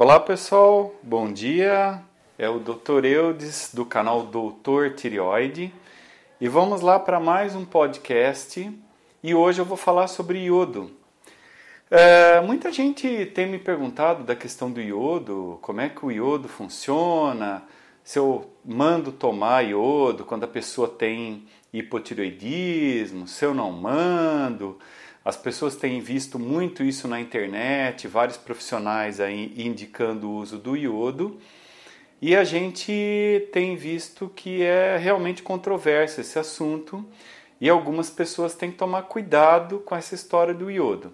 Olá pessoal, bom dia. É o Dr. Eudes do canal Doutor Tireoide e vamos lá para mais um podcast. E hoje eu vou falar sobre iodo. É, muita gente tem me perguntado da questão do iodo, como é que o iodo funciona, se eu mando tomar iodo quando a pessoa tem hipotireoidismo, se eu não mando. As pessoas têm visto muito isso na internet, vários profissionais aí indicando o uso do iodo. E a gente tem visto que é realmente controverso esse assunto e algumas pessoas têm que tomar cuidado com essa história do iodo.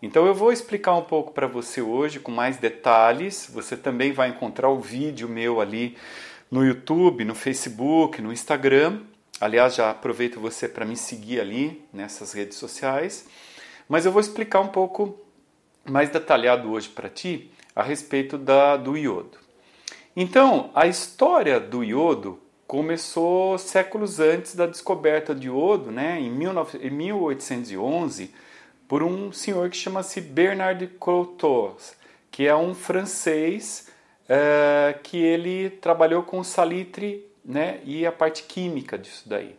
Então eu vou explicar um pouco para você hoje com mais detalhes. Você também vai encontrar o vídeo meu ali no YouTube, no Facebook, no Instagram Aliás, já aproveito você para me seguir ali nessas redes sociais. Mas eu vou explicar um pouco mais detalhado hoje para ti a respeito da, do iodo. Então, a história do iodo começou séculos antes da descoberta de iodo, né, em 1811, por um senhor que chama-se Bernard Crotos, que é um francês é, que ele trabalhou com salitre né, e a parte química disso daí.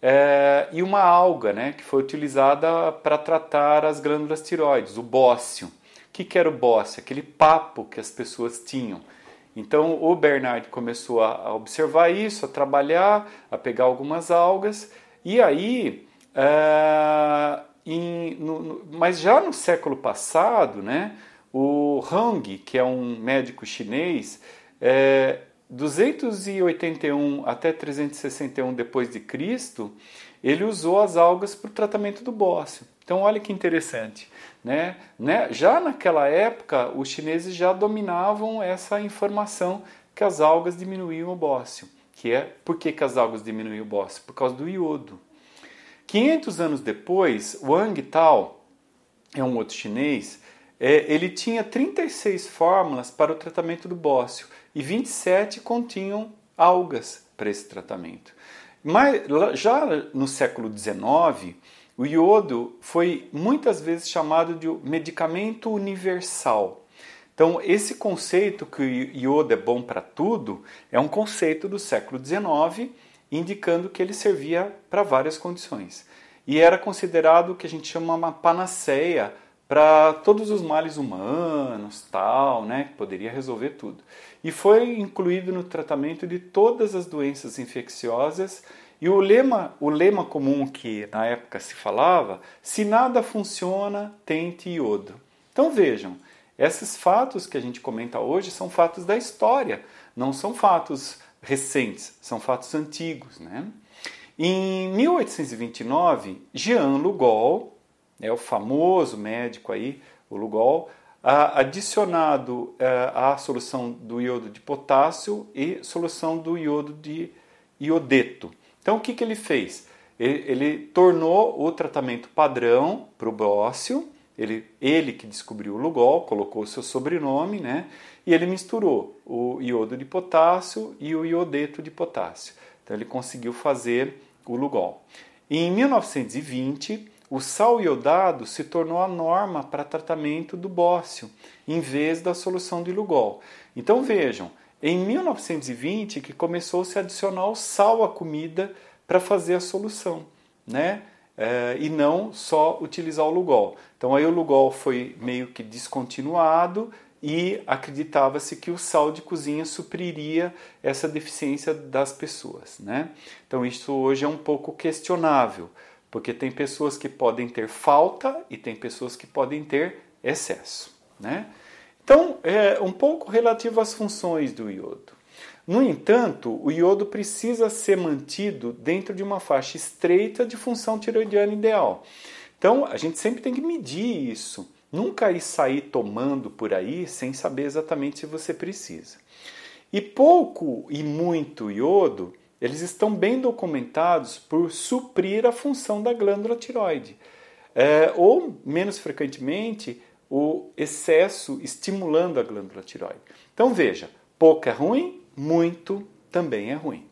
É, e uma alga né, que foi utilizada para tratar as glândulas tiroides, o bócio. O que, que era o bócio? Aquele papo que as pessoas tinham. Então o Bernard começou a, observar isso, a trabalhar, a pegar algumas algas, e aí, é, em, no, no, mas já no século passado, né, o Hang, que é um médico chinês, é, 281 até 361 depois de Cristo, ele usou as algas para o tratamento do bócio. Então olha que interessante, né? né? Já naquela época os chineses já dominavam essa informação que as algas diminuíam o bócio, que é por que, que as algas diminuíam o bócio? Por causa do iodo. 500 anos depois, Wang Tao, é um outro chinês, é, ele tinha 36 fórmulas para o tratamento do bócio e 27 continham algas para esse tratamento. Mas já no século XIX, o iodo foi muitas vezes chamado de medicamento universal. Então, esse conceito que o iodo é bom para tudo é um conceito do século XIX, indicando que ele servia para várias condições. E era considerado o que a gente chama uma panaceia para todos os males humanos, tal, né, que poderia resolver tudo e foi incluído no tratamento de todas as doenças infecciosas. E o lema, o lema comum que na época se falava: se nada funciona, tente iodo. Então vejam, esses fatos que a gente comenta hoje são fatos da história, não são fatos recentes, são fatos antigos. Né? Em 1829, Jean Lugol, é o famoso médico aí, o Lugol, adicionado à eh, solução do iodo de potássio e solução do iodo de iodeto. Então, o que, ele fez? Ele, tornou o tratamento padrão para o bócio. ele, ele que descobriu o Lugol, colocou o seu sobrenome, né? E ele misturou o iodo de potássio e o iodeto de potássio. Então, ele conseguiu fazer o Lugol. Em 1920, o sal iodado se tornou a norma para tratamento do bócio, em vez da solução de Lugol. Então vejam, em 1920 que começou-se a adicionar o sal à comida para fazer a solução, né? É, e não só utilizar o Lugol. Então aí o Lugol foi meio que descontinuado e acreditava-se que o sal de cozinha supriria essa deficiência das pessoas, né? Então isso hoje é um pouco questionável. Porque tem pessoas que podem ter falta e tem pessoas que podem ter excesso. Né? Então, é um pouco relativo às funções do iodo. No entanto, o iodo precisa ser mantido dentro de uma faixa estreita de função tiroidiana ideal. Então, a gente sempre tem que medir isso. Nunca ir sair tomando por aí sem saber exatamente se você precisa. E pouco e muito iodo eles estão bem documentados por suprir a função da glândula tiroide. É, ou, menos frequentemente, o excesso estimulando a glândula tiroide. Então veja, pouco é ruim, muito também é ruim.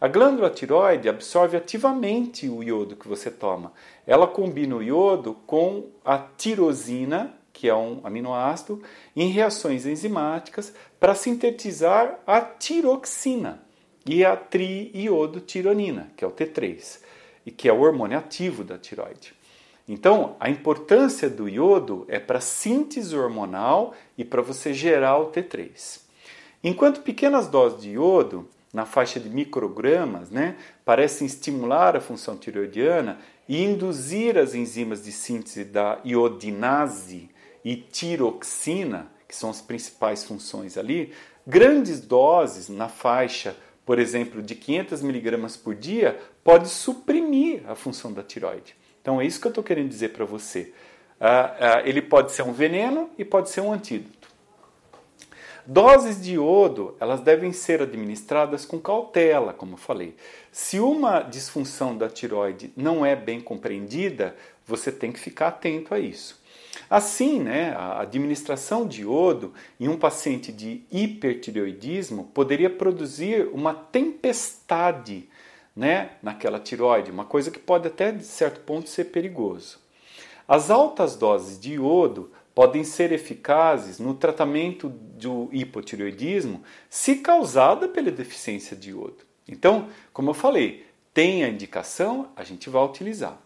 A glândula tiroide absorve ativamente o iodo que você toma. Ela combina o iodo com a tirosina, que é um aminoácido, em reações enzimáticas para sintetizar a tiroxina e a triiodotironina, que é o T3, e que é o hormônio ativo da tiroide. Então, a importância do iodo é para síntese hormonal e para você gerar o T3. Enquanto pequenas doses de iodo, na faixa de microgramas, né, parecem estimular a função tiroidiana e induzir as enzimas de síntese da iodinase e tiroxina, que são as principais funções ali, grandes doses na faixa por exemplo, de 500 miligramas por dia, pode suprimir a função da tiroide. Então é isso que eu estou querendo dizer para você. Uh, uh, ele pode ser um veneno e pode ser um antídoto. Doses de iodo, elas devem ser administradas com cautela, como eu falei. Se uma disfunção da tiroide não é bem compreendida, você tem que ficar atento a isso. Assim, né, a administração de iodo em um paciente de hipertireoidismo poderia produzir uma tempestade né, naquela tiroide, uma coisa que pode até de certo ponto ser perigoso. As altas doses de iodo podem ser eficazes no tratamento do hipotireoidismo se causada pela deficiência de iodo. Então, como eu falei, tem a indicação, a gente vai utilizar.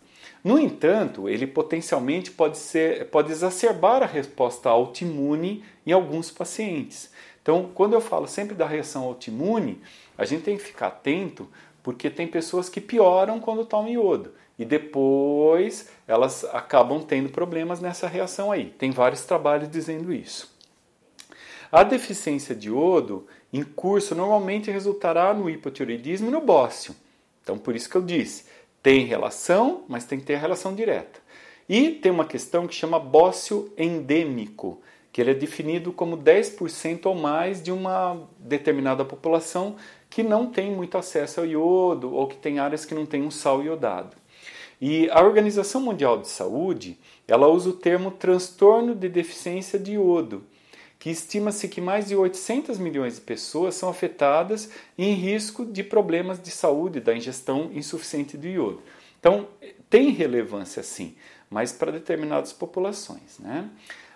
No entanto, ele potencialmente pode, ser, pode exacerbar a resposta autoimune em alguns pacientes. Então, quando eu falo sempre da reação autoimune, a gente tem que ficar atento porque tem pessoas que pioram quando tomam iodo e depois elas acabam tendo problemas nessa reação aí. Tem vários trabalhos dizendo isso. A deficiência de iodo em curso normalmente resultará no hipotiroidismo e no bócio. Então, por isso que eu disse, tem relação, mas tem que ter relação direta. E tem uma questão que chama bócio endêmico, que ele é definido como 10% ou mais de uma determinada população que não tem muito acesso ao iodo ou que tem áreas que não tem um sal iodado. E a Organização Mundial de Saúde, ela usa o termo transtorno de deficiência de iodo, que estima-se que mais de 800 milhões de pessoas são afetadas em risco de problemas de saúde da ingestão insuficiente de iodo. Então, tem relevância sim, mas para determinadas populações. Né?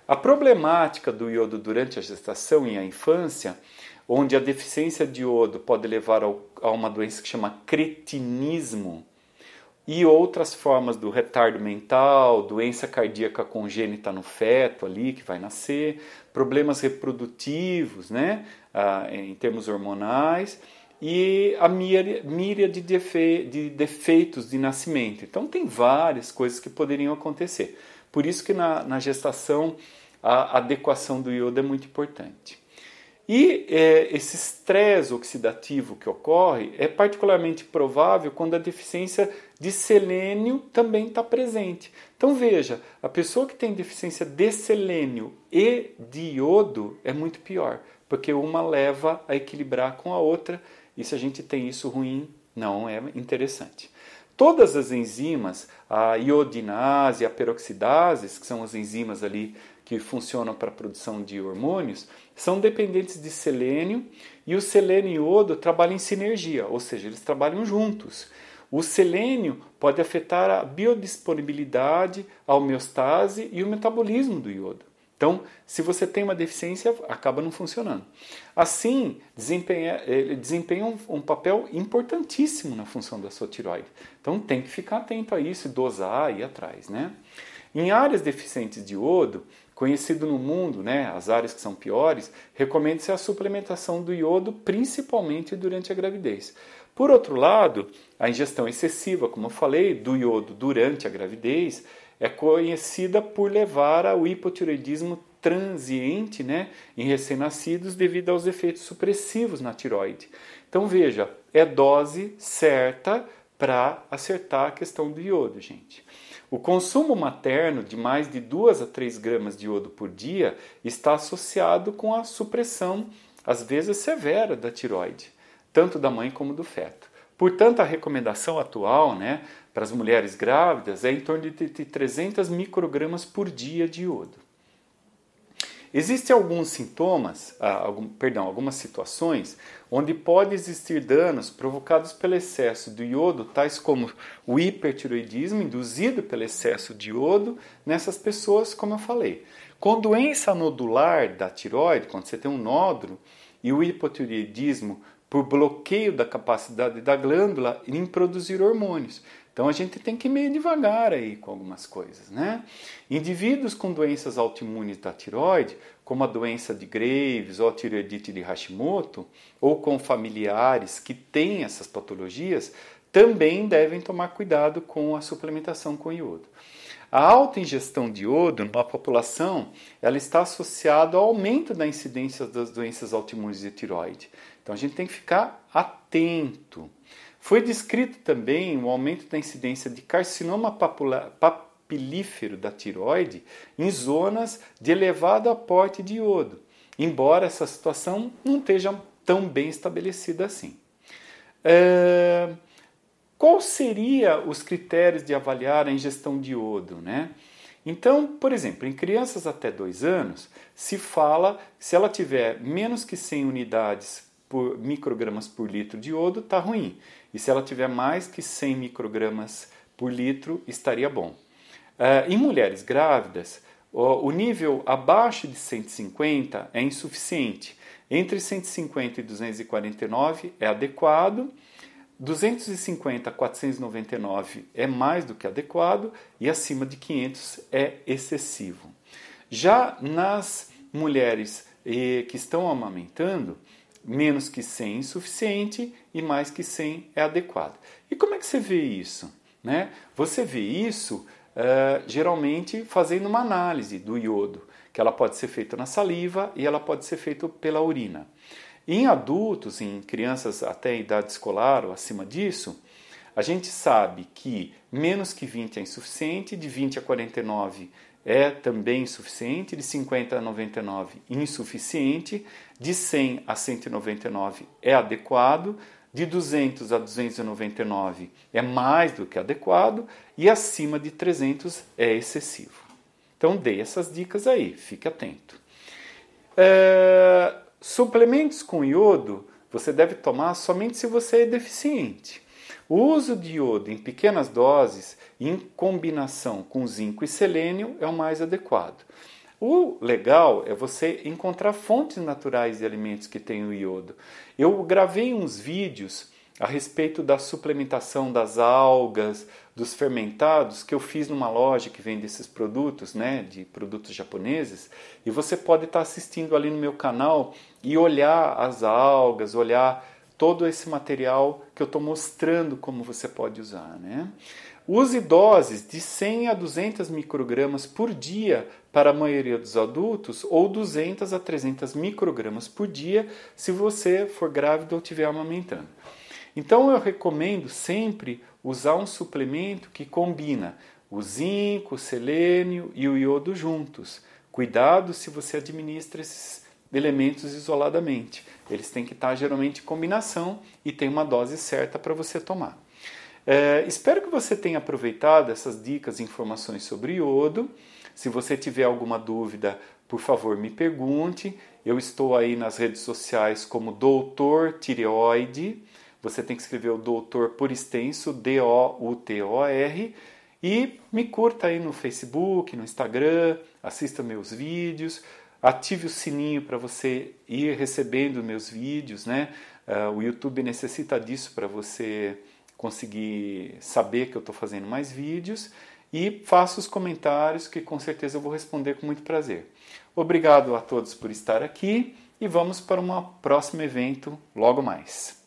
A problemática do iodo durante a gestação e a infância, onde a deficiência de iodo pode levar ao, a uma doença que chama cretinismo, e outras formas do retardo mental, doença cardíaca congênita no feto ali que vai nascer, problemas reprodutivos, né, ah, em termos hormonais e a míriade de defeitos de nascimento. Então tem várias coisas que poderiam acontecer. Por isso que na, na gestação a adequação do iodo é muito importante. E é, esse estresse oxidativo que ocorre é particularmente provável quando a deficiência de selênio também está presente. Então veja, a pessoa que tem deficiência de selênio e de iodo é muito pior, porque uma leva a equilibrar com a outra. E se a gente tem isso ruim, não é interessante. Todas as enzimas, a iodinase, a peroxidase, que são as enzimas ali que funcionam para a produção de hormônios, são dependentes de selênio e o selênio e o iodo trabalham em sinergia, ou seja, eles trabalham juntos. O selênio pode afetar a biodisponibilidade, a homeostase e o metabolismo do iodo. Então, se você tem uma deficiência, acaba não funcionando. Assim, desempenha, ele desempenha um, um, papel importantíssimo na função da sua tiroide. Então, tem que ficar atento a isso, dosar e atrás, né? Em áreas deficientes de iodo, conhecido no mundo, né, as áreas que são piores, recomenda-se a suplementação do iodo, principalmente durante a gravidez. Por outro lado, a ingestão excessiva, como eu falei, do iodo durante a gravidez é conhecida por levar ao hipotiroidismo transiente né, em recém-nascidos devido aos efeitos supressivos na tiroide. Então veja, é dose certa para acertar a questão do iodo, gente. O consumo materno de mais de 2 a 3 gramas de iodo por dia está associado com a supressão, às vezes severa, da tiroide, tanto da mãe como do feto. Portanto, a recomendação atual né, para as mulheres grávidas é em torno de 300 microgramas por dia de iodo. Existem alguns sintomas, ah, algum, perdão, algumas situações onde pode existir danos provocados pelo excesso do iodo, tais como o hipertiroidismo induzido pelo excesso de iodo nessas pessoas, como eu falei. Com doença nodular da tiroide, quando você tem um nódulo, e o hipotiroidismo por bloqueio da capacidade da glândula em produzir hormônios. Então a gente tem que ir meio devagar aí com algumas coisas, né? Indivíduos com doenças autoimunes da tiroide, como a doença de Graves ou a tireoidite de Hashimoto, ou com familiares que têm essas patologias, também devem tomar cuidado com a suplementação com iodo. A alta ingestão de iodo na população, ela está associada ao aumento da incidência das doenças autoimunes de tiroide. Então a gente tem que ficar atento. Foi descrito também o aumento da incidência de carcinoma papilífero da tiroide em zonas de elevado aporte de iodo, embora essa situação não esteja tão bem estabelecida assim. É... Qual seria os critérios de avaliar a ingestão de iodo, né? Então, por exemplo, em crianças até 2 anos, se fala se ela tiver menos que 100 unidades por microgramas por litro de iodo, está ruim. E se ela tiver mais que 100 microgramas por litro, estaria bom. Uh, em mulheres grávidas, o, o nível abaixo de 150 é insuficiente. Entre 150 e 249 é adequado. 250 a 499 é mais do que adequado e acima de 500 é excessivo. Já nas mulheres eh, que estão amamentando, menos que 100 é insuficiente e mais que 100 é adequado. E como é que você vê isso? Né? Você vê isso uh, geralmente fazendo uma análise do iodo, que ela pode ser feita na saliva e ela pode ser feita pela urina. Em adultos, em crianças até a idade escolar ou acima disso, a gente sabe que menos que 20 é insuficiente, de 20 a 49 é também suficiente, de 50 a 99 insuficiente, de 100 a 199 é adequado, de 200 a 299 é mais do que adequado e acima de 300 é excessivo. Então dei essas dicas aí, fique atento. É, suplementos com iodo você deve tomar somente se você é deficiente. O uso de iodo em pequenas doses, em combinação com zinco e selênio, é o mais adequado. O legal é você encontrar fontes naturais de alimentos que tenham iodo. Eu gravei uns vídeos a respeito da suplementação das algas, dos fermentados, que eu fiz numa loja que vende esses produtos, né, de produtos japoneses, e você pode estar assistindo ali no meu canal e olhar as algas, olhar todo esse material que eu estou mostrando como você pode usar. Né? Use doses de 100 a 200 microgramas por dia para a maioria dos adultos ou 200 a 300 microgramas por dia se você for grávida ou estiver amamentando. Então eu recomendo sempre usar um suplemento que combina o zinco, o selênio e o iodo juntos. Cuidado se você administra esses elementos isoladamente. Eles têm que estar geralmente em combinação e tem uma dose certa para você tomar. É, espero que você tenha aproveitado essas dicas e informações sobre iodo. Se você tiver alguma dúvida, por favor, me pergunte. Eu estou aí nas redes sociais como Doutor Tireoide. Você tem que escrever o doutor por extenso, D-O-U-T-O-R. E me curta aí no Facebook, no Instagram, assista meus vídeos. Ative o sininho para você ir recebendo meus vídeos, né? Uh, o YouTube necessita disso para você conseguir saber que eu estou fazendo mais vídeos. E faça os comentários que com certeza eu vou responder com muito prazer. Obrigado a todos por estar aqui e vamos para um próximo evento logo mais.